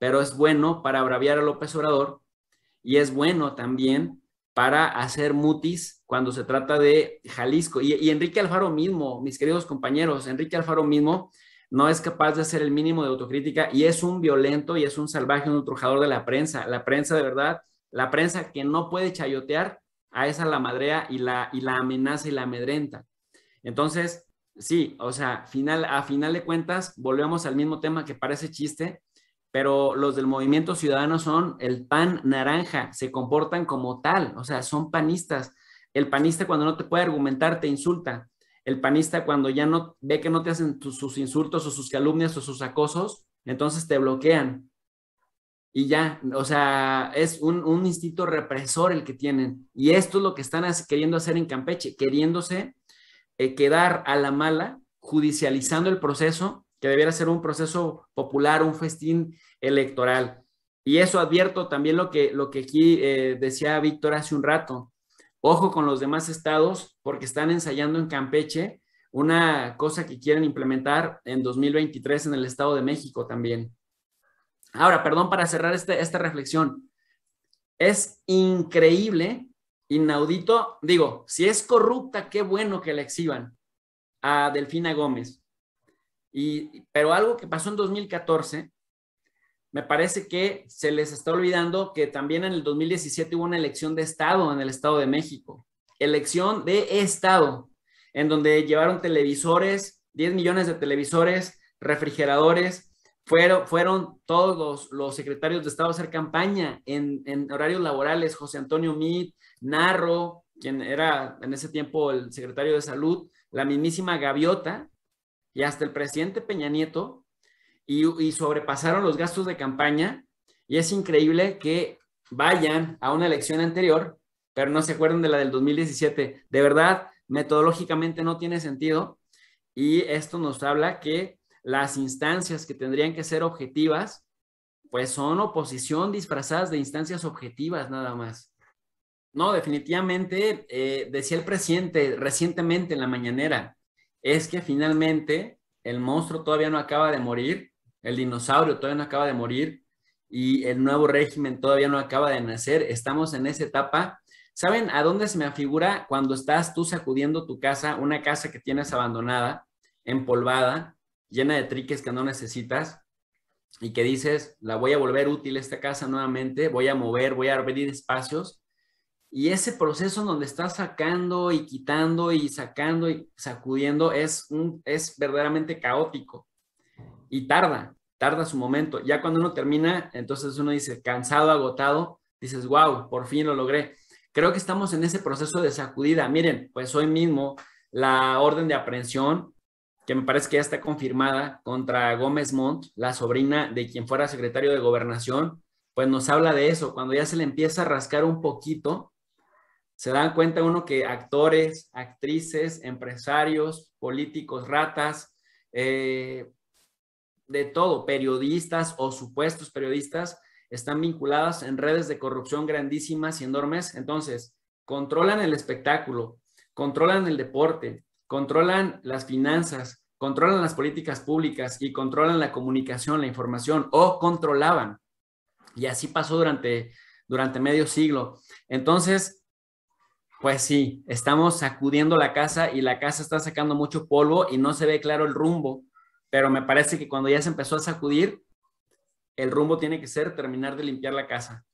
pero es bueno para abraviar a López Obrador y es bueno también para hacer mutis cuando se trata de Jalisco. Y, Enrique Alfaro mismo, mis queridos compañeros, Enrique Alfaro mismo no es capaz de hacer el mínimo de autocrítica y es un violento y es un salvaje, un trujador de la prensa. La prensa de verdad, la prensa que no puede chayotear a esa la madrea y la, y la amenaza y la amedrenta. Entonces, sí, o sea, final, a final de cuentas, volvemos al mismo tema que parece chiste, pero los del movimiento ciudadano son el pan naranja, se comportan como tal, o sea, son panistas. El panista cuando no te puede argumentar te insulta. El panista cuando ya no ve que no te hacen sus insultos o sus calumnias o sus acosos, entonces te bloquean. Y ya, o sea, es un, instinto represor el que tienen. Y esto es lo que están queriendo hacer en Campeche, queriéndose eh, quedar a la mala, judicializando el proceso que debiera ser un proceso popular, un festín electoral. Y eso advierto también lo que, lo que aquí eh, decía Víctor hace un rato. Ojo con los demás estados porque están ensayando en Campeche una cosa que quieren implementar en 2023 en el Estado de México también. Ahora, perdón para cerrar este, esta reflexión. Es increíble, inaudito, digo, si es corrupta, qué bueno que la exhiban a Delfina Gómez pero algo que pasó en 2014, me parece que se les está olvidando que también en el 2017 hubo una elección de Estado en el Estado de México. Elección de Estado, en donde llevaron televisores, 10 millones de televisores, refrigeradores, fueron, fueron todos los, secretarios de Estado a hacer campaña en, horarios laborales, José Antonio Meade, Narro, quien era en ese tiempo el secretario de Salud, la mismísima Gaviota, y hasta el presidente Peña Nieto y, sobrepasaron los gastos de campaña y es increíble que vayan a una elección anterior, pero no se acuerdan de la del 2017. De verdad, metodológicamente no tiene sentido y esto nos habla que las instancias que tendrían que ser objetivas, pues son oposición disfrazadas de instancias objetivas nada más. No, definitivamente, eh, decía el presidente recientemente en la mañanera, es que finalmente el monstruo todavía no acaba de morir, el dinosaurio todavía no acaba de morir y el nuevo régimen todavía no acaba de nacer. Estamos en esa etapa. ¿Saben a dónde se me afigura cuando estás tú sacudiendo tu casa, una casa que tienes abandonada, empolvada, llena de triques que no necesitas y que dices, la voy a volver útil esta casa nuevamente, voy a mover, voy a abrir espacios y ese proceso donde estás sacando y quitando y sacando y sacudiendo es, un, es verdaderamente caótico y tarda, tarda su momento. Ya cuando uno termina, entonces uno dice cansado, agotado, dices, wow, por fin lo logré. Creo que estamos en ese proceso de sacudida. Miren, pues hoy mismo la orden de aprehensión, que me parece que ya está confirmada, contra Gómez Montt, la sobrina de quien fuera secretario de gobernación, pues nos habla de eso, cuando ya se le empieza a rascar un poquito se dan cuenta uno que actores, actrices, empresarios, políticos, ratas, eh, de todo, periodistas o supuestos periodistas, están vinculadas en redes de corrupción grandísimas y enormes. Entonces, controlan el espectáculo, controlan el deporte, controlan las finanzas, controlan las políticas públicas y controlan la comunicación, la información, o controlaban. Y así pasó durante, durante medio siglo. Entonces, pues sí, estamos sacudiendo la casa y la casa está sacando mucho polvo y no se ve claro el rumbo, pero me parece que cuando ya se empezó a sacudir, el rumbo tiene que ser terminar de limpiar la casa.